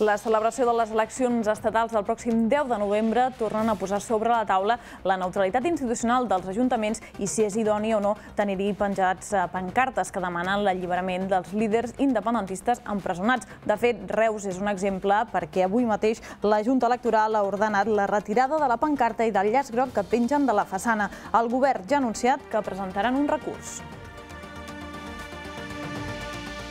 La celebració de les eleccions estatals del pròxim 10 de novembre tornen a posar sobre la taula la neutralitat institucional dels ajuntaments i si és idoni o no tenir-hi penjats eh, pancartes que demanen l'alliberament dels líders independentistes empresonats. De fet, Reus és un exemple perquè avui mateix la Junta Electoral ha ordenat la retirada de la pancarta i del llaç groc que pengen de la façana. El govern ja ha anunciat que presentaran un recurs.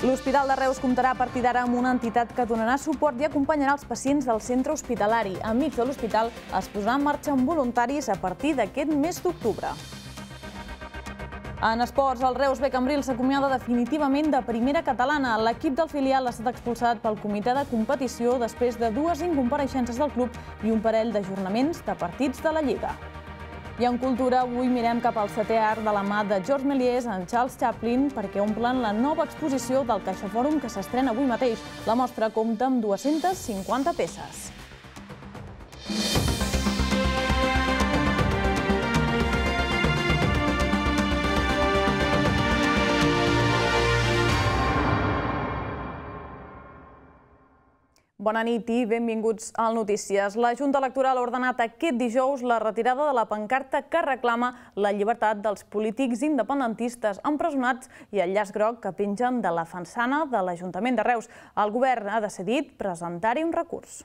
L'Hospital de Reus comptarà a partir d'ara amb una entitat que donarà suport i acompanyarà els pacients del centre hospitalari. Amics de l'hospital es posarà en marxa amb voluntaris a partir d'aquest mes d'octubre. En esports, el Reus Becambril Cambril s'acomiada definitivament de primera catalana. L'equip del filial ha estat expulsat pel comitè de competició després de dues incompareixences del club i un parell d'ajornaments de partits de la Lliga. I en cultura, avui mirem cap al setè art de la mà de George Méliès en Charles Chaplin perquè omplen la nova exposició del Fòrum que s'estrena avui mateix. La mostra compta amb 250 peces. Bona nit i benvinguts al Notícies. La Junta Electoral ha ordenat aquest dijous la retirada de la pancarta que reclama la llibertat dels polítics independentistes empresonats i el llaç groc que pengen de la fansana de l'Ajuntament de Reus. El govern ha decidit presentar-hi un recurs.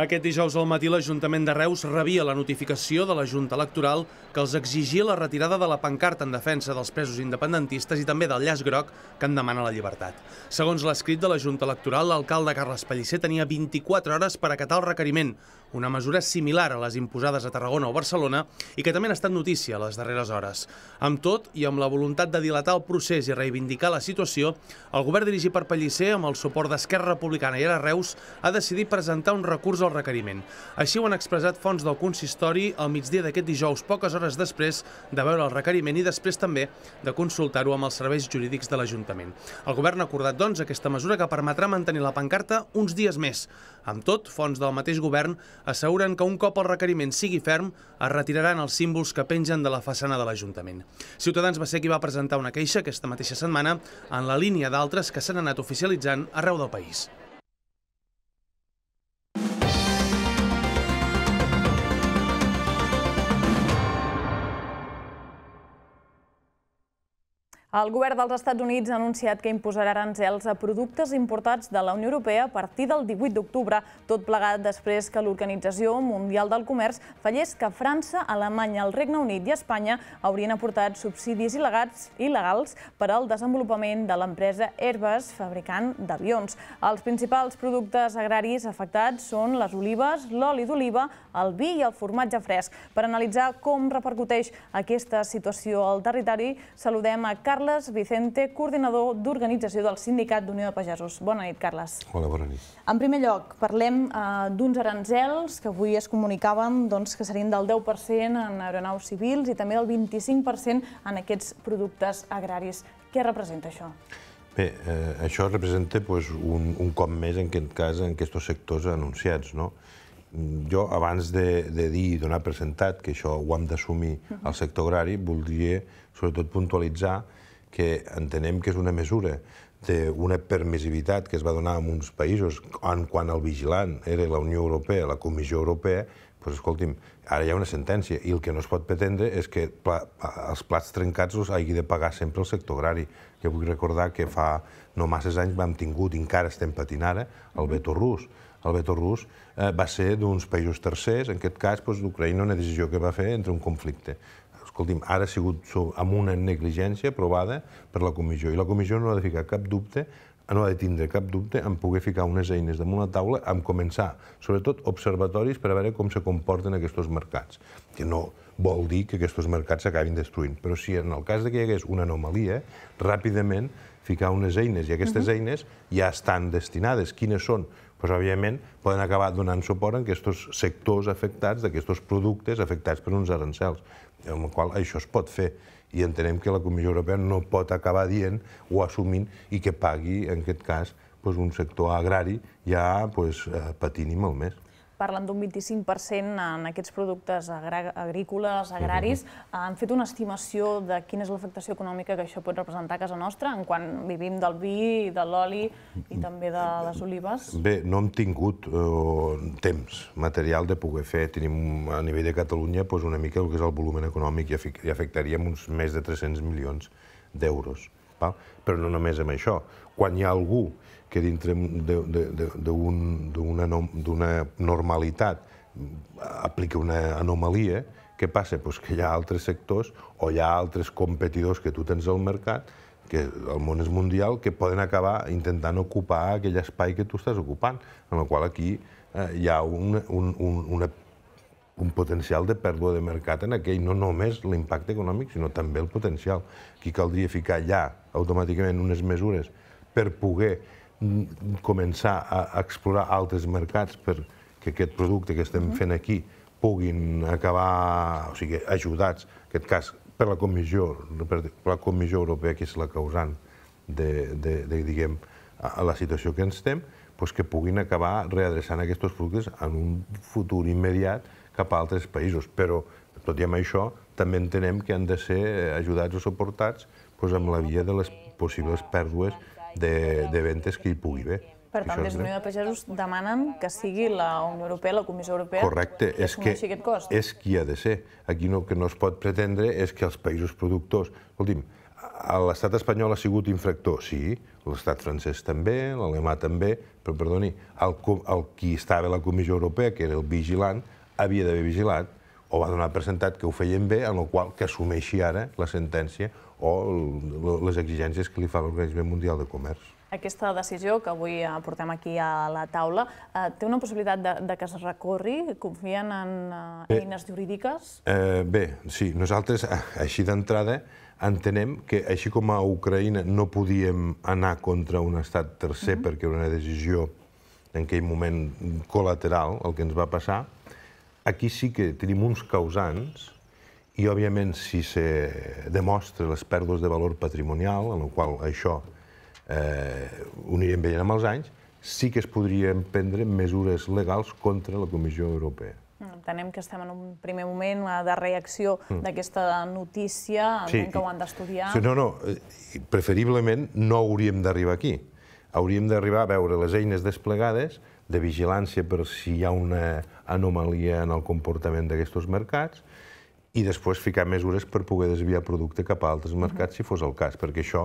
Aquest dijous al matí l'Ajuntament de Reus rebia la notificació de la Junta Electoral que els exigia la retirada de la pancarta en defensa dels presos independentistes i també del llaç groc que en demana la llibertat. Segons l'escrit de la Junta Electoral, l'alcalde Carles Pellicer tenia 24 hores per acatar el requeriment, una mesura similar a les imposades a Tarragona o Barcelona i que també han estat notícia a les darreres hores. Amb tot, i amb la voluntat de dilatar el procés i reivindicar la situació, el govern dirigit per Pellicer, amb el suport d'Esquerra Republicana i ara Reus, ha decidit presentar un recurs al requeriment. Així ho han expressat fons del consistori al migdia d'aquest dijous, poques hores després de veure el requeriment i després també de consultar-ho amb els serveis jurídics de l'Ajuntament. El govern ha acordat, doncs, aquesta mesura que permetrà mantenir la pancarta uns dies més. Amb tot, fons del mateix govern asseguren que un cop el requeriment sigui ferm, es retiraran els símbols que pengen de la façana de l'Ajuntament. Ciutadans va ser qui va presentar una queixa aquesta mateixa setmana en la línia d'altres que s'han anat oficialitzant arreu del país. El govern dels Estats Units ha anunciat que imposarà aranzels a productes importats de la Unió Europea a partir del 18 d'octubre, tot plegat després que l'Organització Mundial del Comerç fallés que França, Alemanya, el Regne Unit i Espanya haurien aportat subsidis il·legals, per al desenvolupament de l'empresa Airbus, fabricant d'avions. Els principals productes agraris afectats són les olives, l'oli d'oliva, el vi i el formatge fresc. Per analitzar com repercuteix aquesta situació al territori, saludem a Carles Carles Vicente, coordinador d'organització del Sindicat d'Unió de Pagesos. Bona nit, Carles. Hola, bona nit. En primer lloc, parlem eh, d'uns aranzels que avui es comunicaven doncs, que serien del 10% en aeronaus civils i també del 25% en aquests productes agraris. Què representa això? Bé, eh, això representa pues, un, un cop més, en aquest cas, en aquests sectors anunciats, no? jo, abans de, de dir i donar presentat que això ho hem d'assumir al sector agrari, voldria sobretot puntualitzar que entenem que és una mesura d'una permissivitat que es va donar en uns països en quan el vigilant era la Unió Europea, la Comissió Europea, doncs, escolti'm, ara hi ha una sentència i el que no es pot pretendre és que pla, els plats trencats els hagi de pagar sempre el sector agrari. Jo vull recordar que fa no massa anys vam tingut, i encara estem patint ara, el veto rus. El veto rus eh, va ser d'uns països tercers, en aquest cas doncs, d'Ucraïna, doncs, una decisió que va fer entre un conflicte escolti'm, ara ha sigut amb una negligència aprovada per la comissió, i la comissió no ha de ficar cap dubte no ha de tindre cap dubte en poder ficar unes eines damunt la taula, en començar, sobretot, observatoris per a veure com se comporten aquests mercats. Que no vol dir que aquests mercats s'acabin destruint, però si en el cas de que hi hagués una anomalia, ràpidament ficar unes eines, i aquestes eines ja estan destinades. Quines són? Doncs, pues, òbviament, poden acabar donant suport en aquests sectors afectats, d'aquests productes afectats per uns arancels amb el qual això es pot fer i entenem que la Comissió Europea no pot acabar dient o assumint i que pagui, en aquest cas, un sector agrari ja eh, patint i molt més parlen d'un 25% en aquests productes agrícoles, agraris, han fet una estimació de quina és l'afectació econòmica que això pot representar a casa nostra en quan vivim del vi, de l'oli i també de les olives? Bé, no hem tingut eh, temps material de poder fer. Tenim a nivell de Catalunya una mica el que és el volum econòmic i afectaríem uns més de 300 milions d'euros. Però no només amb això. Quan hi ha algú que dintre d'una normalitat aplica una anomalia, què passa? Pues que hi ha altres sectors o hi ha altres competidors que tu tens al mercat que el món és mundial, que poden acabar intentant ocupar aquell espai que tu estàs ocupant, en el qual aquí eh, hi ha un, un, un, una, un potencial de pèrdua de mercat en aquell, no només l'impacte econòmic, sinó també el potencial. Aquí caldria ficar ja automàticament unes mesures per poder començar a explorar altres mercats perquè aquest producte que estem fent aquí puguin acabar, o sigui, ajudats, en aquest cas, per la Comissió, per la Comissió Europea, que és la causant de, de, de diguem, a la situació que ens estem, doncs que puguin acabar readreçant aquests productes en un futur immediat cap a altres països. Però, tot i amb això, també entenem que han de ser eh, ajudats o suportats doncs, amb la via de les possibles pèrdues de, de ventes que hi pugui haver. Per tant, des de de Pagesos demanen que sigui la Unió Europea, la Comissió Europea, Correcte, que és que, cost. És qui ha de ser. Aquí no, que no es pot pretendre és que els països productors... Escolti'm, l'estat espanyol ha sigut infractor, sí, l'estat francès també, l'alemà també, però, perdoni, el, el qui estava a la Comissió Europea, que era el vigilant, havia d'haver vigilat o va donar presentat que ho feien bé, en el qual que assumeixi ara la sentència o les exigències que li fa l'Organisme Mundial de Comerç. Aquesta decisió que avui eh, portem aquí a la taula eh, té una possibilitat de, de que es recorri? Confien en eh, eines jurídiques? Eh, bé, sí. Nosaltres, així d'entrada, entenem que així com a Ucraïna no podíem anar contra un estat tercer perquè era una decisió en aquell moment col·lateral, el que ens va passar, aquí sí que tenim uns causants i, òbviament, si se demostra les pèrdues de valor patrimonial, en el qual això eh, ho anirem veient amb els anys, sí que es podrien prendre mesures legals contra la Comissió Europea. Mm, entenem que estem en un primer moment de reacció mm. d'aquesta notícia, entenc que ho han d'estudiar. Sí, no, no, preferiblement no hauríem d'arribar aquí. Hauríem d'arribar a veure les eines desplegades de vigilància per si hi ha una anomalia en el comportament d'aquests mercats, i després ficar mesures per poder desviar producte cap a altres mercats, si fos el cas, perquè això,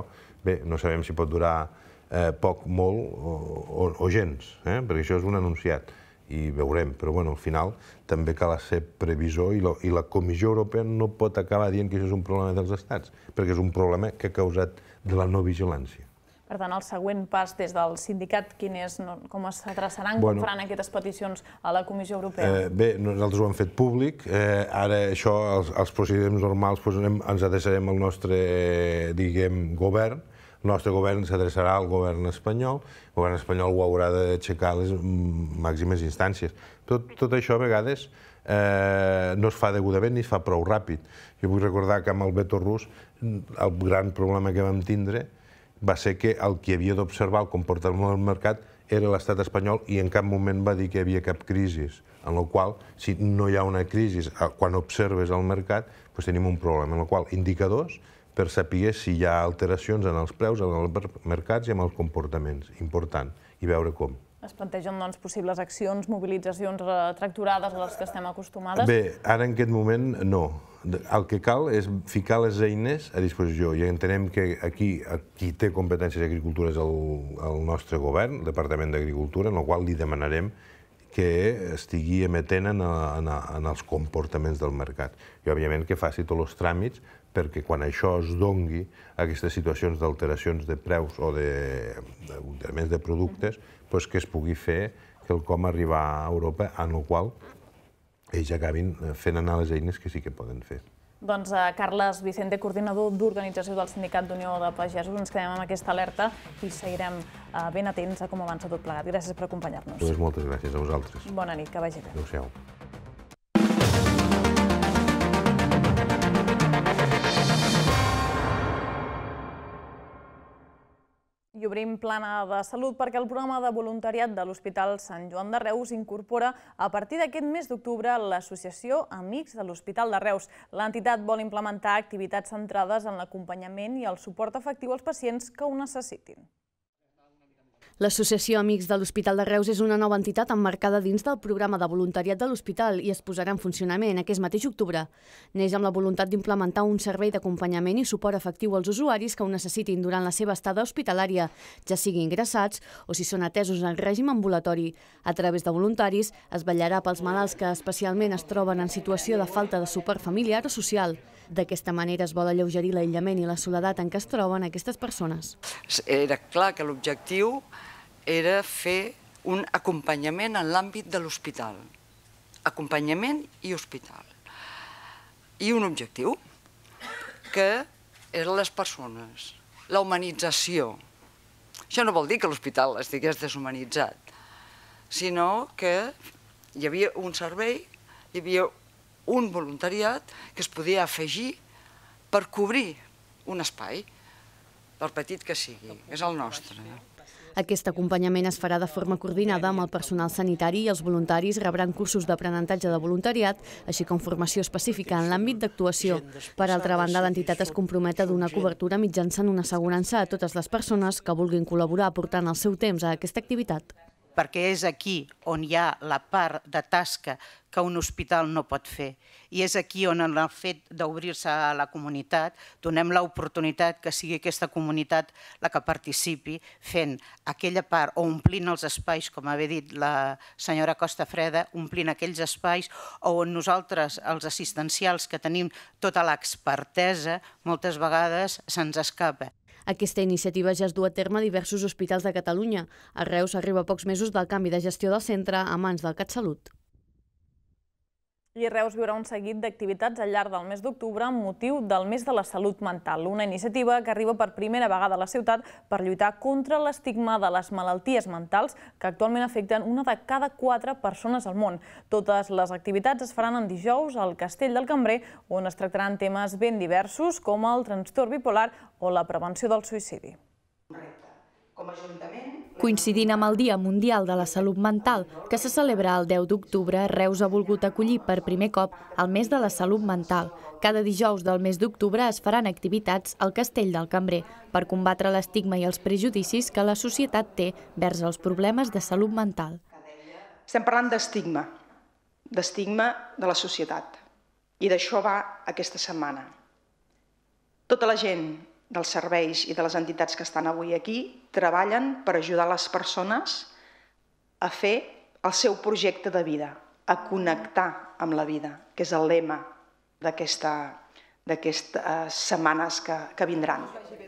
bé, no sabem si pot durar eh, poc, molt o, o, gens, eh? perquè això és un anunciat i veurem, però bueno, al final també cal ser previsor i la Comissió Europea no pot acabar dient que això és un problema dels estats, perquè és un problema que ha causat de la no vigilància. Per tant, el següent pas des del sindicat, quin és, no, com s'adreçaran, bueno, com faran aquestes peticions a la Comissió Europea? Eh, bé, nosaltres ho hem fet públic, eh, ara això, els, els procediments normals, pues, doncs, anem, ens adreçarem al nostre, eh, diguem, govern, el nostre govern s'adreçarà al govern espanyol, el govern espanyol ho haurà d'aixecar a les mm, màximes instàncies. Tot, tot això a vegades eh, no es fa degudament ni es fa prou ràpid. Jo vull recordar que amb el veto rus el gran problema que vam tindre va ser que el que havia d'observar el comportament del mercat era l'estat espanyol i en cap moment va dir que hi havia cap crisi, en la qual si no hi ha una crisi, eh, quan observes el mercat, doncs tenim un problema, en la qual indicadors per saber si hi ha alteracions en els preus, en els mercats i en els comportaments, important, i veure com. Es plantegen, doncs, possibles accions, mobilitzacions eh, tracturades a les que estem acostumades? Bé, ara en aquest moment no el que cal és ficar les eines a disposició i entenem que aquí qui té competències d'agricultura és el, el nostre govern, el Departament d'Agricultura, en el qual li demanarem que estigui emetent en, en, en els comportaments del mercat. I, òbviament, que faci tots els tràmits perquè quan això es dongui, aquestes situacions d'alteracions de preus o de, de, de, de productes, pues doncs que es pugui fer quelcom arribar a Europa, en el qual ells acabin eh, fent anar les eines que sí que poden fer. Doncs eh, Carles Vicente, coordinador d'organització del Sindicat d'Unió de Pagesos, ens quedem amb aquesta alerta i seguirem eh, ben atents a com avança tot plegat. Gràcies per acompanyar-nos. Doncs moltes gràcies a vosaltres. Bona nit, que vagi bé. Adéu-siau. obrim plana de salut perquè el programa de voluntariat de l'Hospital Sant Joan de Reus incorpora a partir d'aquest mes d'octubre l'associació Amics de l'Hospital de Reus. L'entitat vol implementar activitats centrades en l'acompanyament i el suport efectiu als pacients que ho necessitin. L'Associació Amics de l'Hospital de Reus és una nova entitat emmarcada dins del programa de voluntariat de l'hospital i es posarà en funcionament aquest mateix octubre. Neix amb la voluntat d'implementar un servei d'acompanyament i suport efectiu als usuaris que ho necessitin durant la seva estada hospitalària, ja siguin ingressats o si són atesos en règim ambulatori. A través de voluntaris es vetllarà pels malalts que especialment es troben en situació de falta de suport familiar o social. D'aquesta manera es vol alleugerir l'aïllament i la soledat en què es troben aquestes persones. Era clar que l'objectiu era fer un acompanyament en l'àmbit de l'hospital. Acompanyament i hospital. I un objectiu, que eren les persones, la humanització. Això no vol dir que l'hospital estigués deshumanitzat, sinó que hi havia un servei, hi havia un voluntariat que es podia afegir per cobrir un espai, per petit que sigui, és el nostre. Aquest acompanyament es farà de forma coordinada amb el personal sanitari i els voluntaris rebran cursos d'aprenentatge de voluntariat, així com formació específica en l'àmbit d'actuació. Per altra banda, l'entitat es compromet a donar cobertura mitjançant una assegurança a totes les persones que vulguin col·laborar aportant el seu temps a aquesta activitat perquè és aquí on hi ha la part de tasca que un hospital no pot fer. I és aquí on en el fet d'obrir-se a la comunitat donem l'oportunitat que sigui aquesta comunitat la que participi fent aquella part o omplint els espais, com ha dit la senyora Costa Freda, omplint aquells espais on nosaltres, els assistencials que tenim tota l'expertesa, moltes vegades se'ns escapa. Aquesta iniciativa ja es du a terme a diversos hospitals de Catalunya. A Reus arriba a pocs mesos del canvi de gestió del centre a mans del CatSalut. I Reus viurà un seguit d'activitats al llarg del mes d'octubre amb motiu del mes de la salut mental, una iniciativa que arriba per primera vegada a la ciutat per lluitar contra l'estigma de les malalties mentals que actualment afecten una de cada quatre persones al món. Totes les activitats es faran en dijous al Castell del Cambrer, on es tractaran temes ben diversos com el trastorn bipolar o la prevenció del suïcidi. Com a Ajuntament Coincidint amb el Dia Mundial de la Salut Mental, que se celebra el 10 d'octubre, Reus ha volgut acollir per primer cop el mes de la salut mental. Cada dijous del mes d'octubre es faran activitats al Castell del Cambrer per combatre l'estigma i els prejudicis que la societat té vers els problemes de salut mental. Estem parlant d'estigma, d'estigma de la societat. I d'això va aquesta setmana. Tota la gent dels serveis i de les entitats que estan avui aquí treballen per ajudar les persones a fer el seu projecte de vida, a connectar amb la vida, que és el lema d'aquesta d'aquestes eh, setmanes que, que vindran.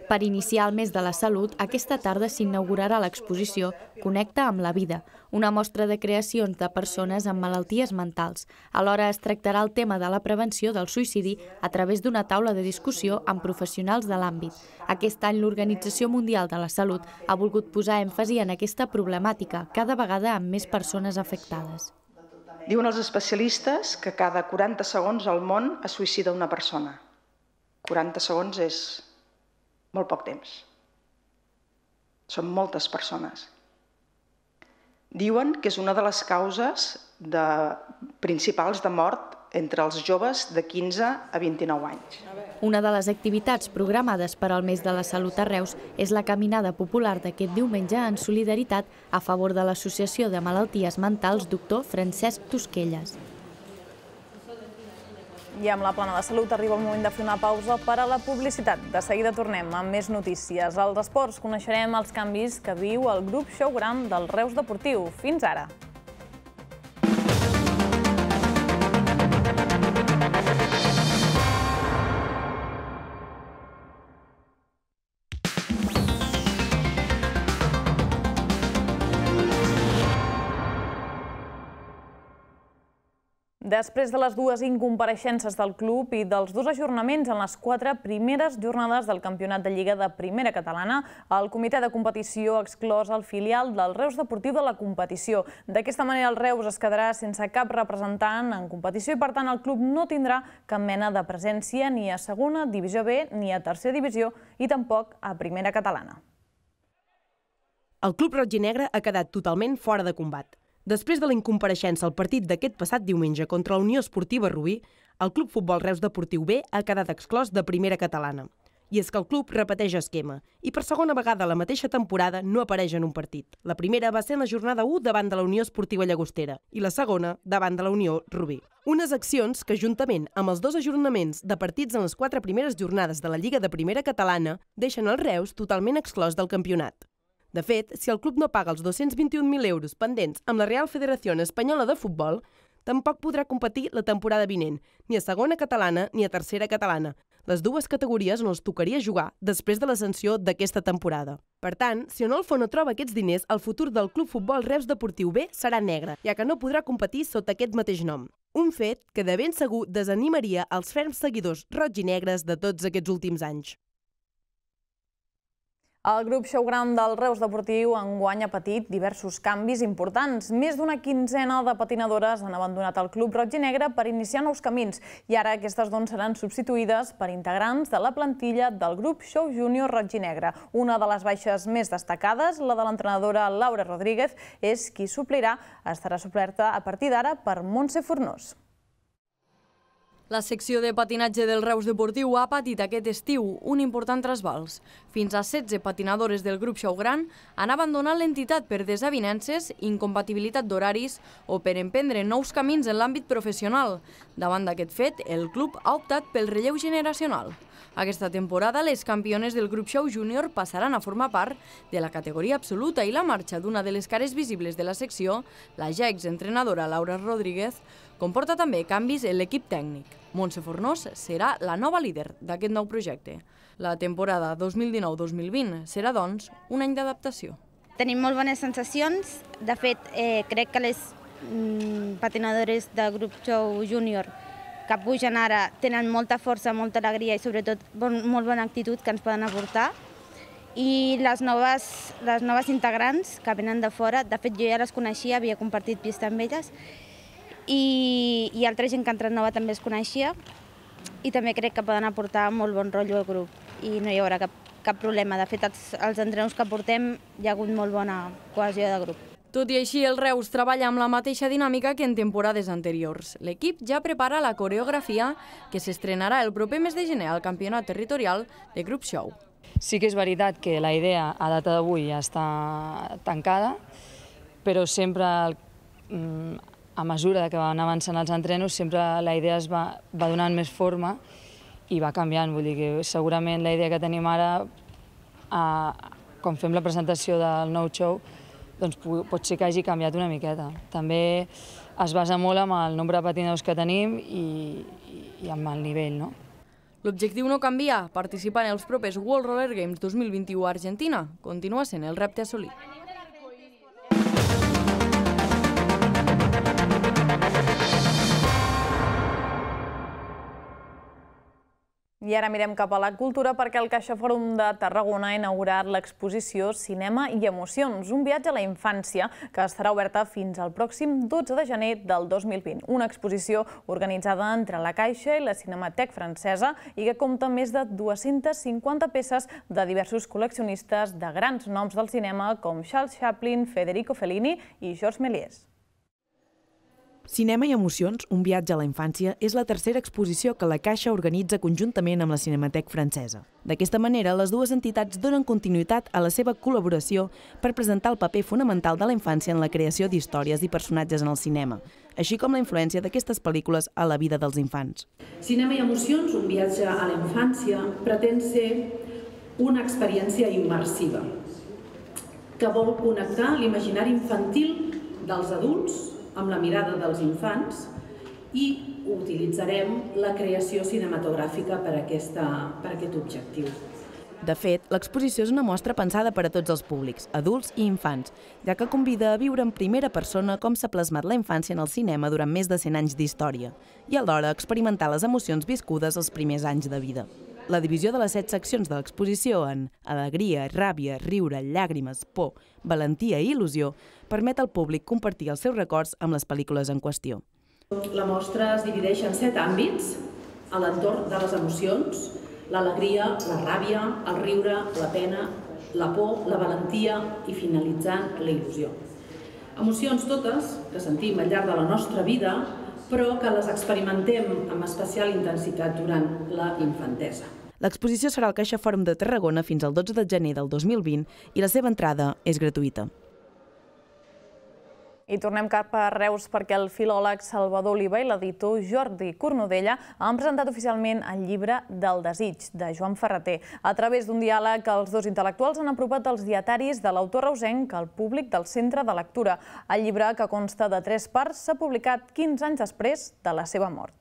Per iniciar el mes de la salut, aquesta tarda s'inaugurarà l'exposició Connecta amb la vida, una mostra de creacions de persones amb malalties mentals. Alhora es tractarà el tema de la prevenció del suïcidi a través d'una taula de discussió amb professionals de l'àmbit. Aquest any l'Organització Mundial de la Salut ha volgut posar èmfasi en aquesta problemàtica, cada vegada amb més persones afectades. Diuen els especialistes que cada 40 segons al món es suïcida una persona. 40 segons és molt poc temps. Són moltes persones. Diuen que és una de les causes de, principals de mort entre els joves de 15 a 29 anys. Una de les activitats programades per al mes de la salut a Reus és la caminada popular d'aquest diumenge en solidaritat a favor de l'Associació de Malalties Mentals Doctor Francesc Tosquelles. I amb la plana de salut arriba el moment de fer una pausa per a la publicitat. De seguida tornem amb més notícies. Als esports coneixerem els canvis que viu el grup Showgram del Reus Deportiu. Fins ara! Després de les dues incompareixences del club i dels dos ajornaments en les quatre primeres jornades del Campionat de Lliga de Primera Catalana, el comitè de competició ha exclòs el filial del Reus Deportiu de la competició. D'aquesta manera, el Reus es quedarà sense cap representant en competició i, per tant, el club no tindrà cap mena de presència ni a segona divisió B ni a tercera divisió i tampoc a primera catalana. El club roig i negre ha quedat totalment fora de combat. Després de la incompareixença al partit d'aquest passat diumenge contra la Unió Esportiva Rubí, el Club Futbol Reus Deportiu B ha quedat exclòs de primera catalana. I és que el club repeteix esquema i per segona vegada la mateixa temporada no apareix en un partit. La primera va ser en la jornada 1 davant de la Unió Esportiva Llagostera i la segona davant de la Unió Rubí. Unes accions que, juntament amb els dos ajornaments de partits en les quatre primeres jornades de la Lliga de Primera Catalana, deixen els Reus totalment exclòs del campionat. De fet, si el club no paga els 221.000 euros pendents amb la Real Federació Espanyola de Futbol, tampoc podrà competir la temporada vinent, ni a segona catalana ni a tercera catalana, les dues categories on els tocaria jugar després de la sanció d'aquesta temporada. Per tant, si Onolfo no troba aquests diners, el futur del Club Futbol Reus Deportiu B serà negre, ja que no podrà competir sota aquest mateix nom. Un fet que de ben segur desanimaria els ferms seguidors roig i negres de tots aquests últims anys. El grup showground del Reus Deportiu enguany ha patit diversos canvis importants. Més d'una quinzena de patinadores han abandonat el club roig i negre per iniciar nous camins i ara aquestes dones seran substituïdes per integrants de la plantilla del grup Show Júnior roig i negre. Una de les baixes més destacades, la de l'entrenadora Laura Rodríguez, és qui suplirà, estarà suplerta a partir d'ara per Montse Fornós. La secció de patinatge del Reus Deportiu ha patit aquest estiu un important trasbals. Fins a 16 patinadores del grup Xaugrán han abandonat l'entitat per desavinences, incompatibilitat d'horaris o per emprendre nous camins en l'àmbit professional. Davant d'aquest fet, el club ha optat pel relleu generacional. Aquesta temporada, les campiones del grup Show Júnior passaran a formar part de la categoria absoluta i la marxa d'una de les cares visibles de la secció, la ja exentrenadora Laura Rodríguez, comporta també canvis en l'equip tècnic. Montse Fornós serà la nova líder d'aquest nou projecte. La temporada 2019-2020 serà, doncs, un any d'adaptació. Tenim molt bones sensacions. De fet, eh, crec que les mm, patinadores del grup Show Júnior que pugen ara tenen molta força, molta alegria i sobretot bon, molt bona actitud que ens poden aportar. I les noves, les noves integrants que venen de fora, de fet jo ja les coneixia, havia compartit pista amb elles, i, i altra gent que ha entrat nova també es coneixia, i també crec que poden aportar molt bon rotllo al grup i no hi haurà cap, cap problema. De fet, els, els entrenos que portem hi ha hagut molt bona cohesió de grup. Tot i així, el Reus treballa amb la mateixa dinàmica que en temporades anteriors. L'equip ja prepara la coreografia que s'estrenarà el proper mes de gener al Campionat Territorial de Grup Show. Sí que és veritat que la idea a data d'avui ja està tancada, però sempre, mm, a mesura que van avançant els entrenos, sempre la idea es va, donant més forma i va canviant. Vull dir que segurament la idea que tenim ara, a, quan fem la presentació del nou show, doncs pot ser que hagi canviat una miqueta. També es basa molt en el nombre de patinadors que tenim i, i amb el nivell, no? L'objectiu no canvia, participar en els propers World Roller Games 2021 a Argentina continua sent el repte assolit. I ara mirem cap a la cultura perquè el Caixa Fòrum de Tarragona ha inaugurat l'exposició Cinema i Emocions, un viatge a la infància que estarà oberta fins al pròxim 12 de gener del 2020. Una exposició organitzada entre la Caixa i la Cinematec francesa i que compta més de 250 peces de diversos col·leccionistes de grans noms del cinema com Charles Chaplin, Federico Fellini i Georges Méliès. Cinema i emocions, un viatge a la infància, és la tercera exposició que la Caixa organitza conjuntament amb la Cinematec francesa. D'aquesta manera, les dues entitats donen continuïtat a la seva col·laboració per presentar el paper fonamental de la infància en la creació d'històries i personatges en el cinema, així com la influència d'aquestes pel·lícules a la vida dels infants. Cinema i emocions, un viatge a la infància, pretén ser una experiència immersiva que vol connectar l'imaginari infantil dels adults amb la mirada dels infants i utilitzarem la creació cinematogràfica per, aquesta, per aquest objectiu. De fet, l'exposició és una mostra pensada per a tots els públics, adults i infants, ja que convida a viure en primera persona com s'ha plasmat la infància en el cinema durant més de 100 anys d'història i alhora experimentar les emocions viscudes els primers anys de vida. La divisió de les set seccions de l'exposició en alegria, ràbia, riure, llàgrimes, por, valentia i il·lusió permet al públic compartir els seus records amb les pel·lícules en qüestió. La mostra es divideix en set àmbits, a l'entorn de les emocions, l'alegria, la ràbia, el riure, la pena, la por, la valentia i finalitzant la il·lusió. Emocions totes que sentim al llarg de la nostra vida, però que les experimentem amb especial intensitat durant la infantesa. L'exposició serà al Caixa Fòrum de Tarragona fins al 12 de gener del 2020 i la seva entrada és gratuïta. I tornem cap a Reus perquè el filòleg Salvador Oliva i l'editor Jordi Cornudella han presentat oficialment el llibre del desig, de Joan Ferreter, a través d'un diàleg que els dos intel·lectuals han apropat els dietaris de l'autor reusenc al públic del Centre de Lectura. El llibre, que consta de tres parts, s'ha publicat 15 anys després de la seva mort.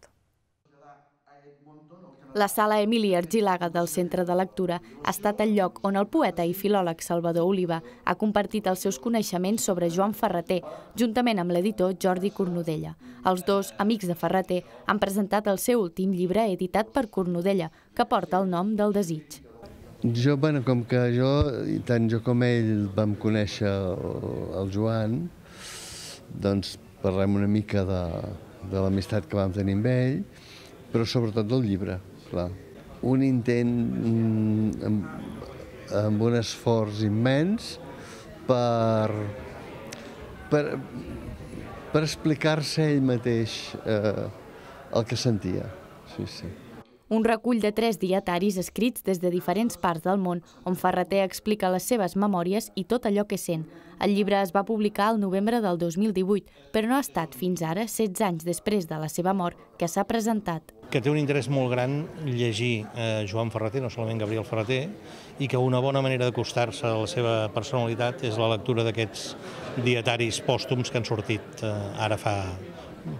La sala Emili Argilaga del Centre de Lectura ha estat el lloc on el poeta i filòleg Salvador Oliva ha compartit els seus coneixements sobre Joan Ferreter, juntament amb l'editor Jordi Cornudella. Els dos, amics de Ferreter, han presentat el seu últim llibre editat per Cornudella, que porta el nom del desig. Jo, bueno, com que jo, tant jo com ell, vam conèixer el Joan, doncs parlem una mica de, de l'amistat que vam tenir amb ell, però sobretot del llibre exemple. Un intent mm, amb, amb un esforç immens per, per, per explicar-se ell mateix eh, el que sentia. Sí, sí un recull de tres dietaris escrits des de diferents parts del món, on Ferreter explica les seves memòries i tot allò que sent. El llibre es va publicar al novembre del 2018, però no ha estat fins ara, 16 anys després de la seva mort, que s'ha presentat. Que té un interès molt gran llegir eh, Joan Ferreter, no solament Gabriel Ferreter, i que una bona manera d'acostar-se a la seva personalitat és la lectura d'aquests dietaris pòstums que han sortit eh, ara fa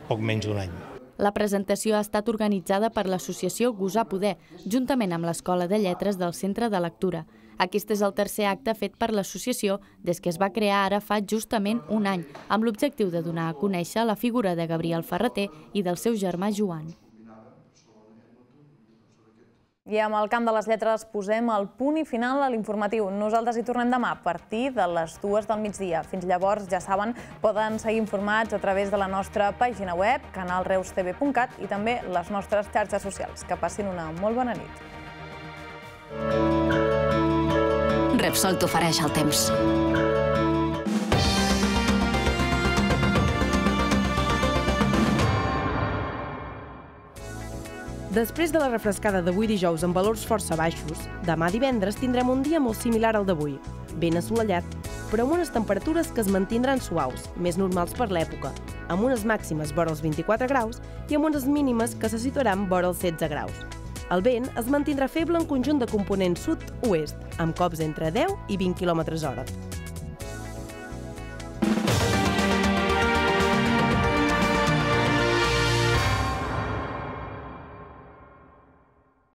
poc menys d'un any. La presentació ha estat organitzada per l'associació Gosar Poder, juntament amb l'Escola de Lletres del Centre de Lectura. Aquest és el tercer acte fet per l'associació des que es va crear ara fa justament un any, amb l'objectiu de donar a conèixer la figura de Gabriel Ferreter i del seu germà Joan. I amb el camp de les lletres posem el punt i final a l'informatiu. Nosaltres hi tornem demà a partir de les dues del migdia. Fins llavors, ja saben, poden seguir informats a través de la nostra pàgina web, canalreustv.cat i també les nostres xarxes socials. Que passin una molt bona nit. Repsol t'ofereix el temps. Després de la refrescada d'avui dijous amb valors força baixos, demà divendres tindrem un dia molt similar al d'avui, ben assolellat, però amb unes temperatures que es mantindran suaus, més normals per l'època, amb unes màximes vora els 24 graus i amb unes mínimes que se situaran vora els 16 graus. El vent es mantindrà feble en conjunt de components sud-oest, amb cops entre 10 i 20 km hora.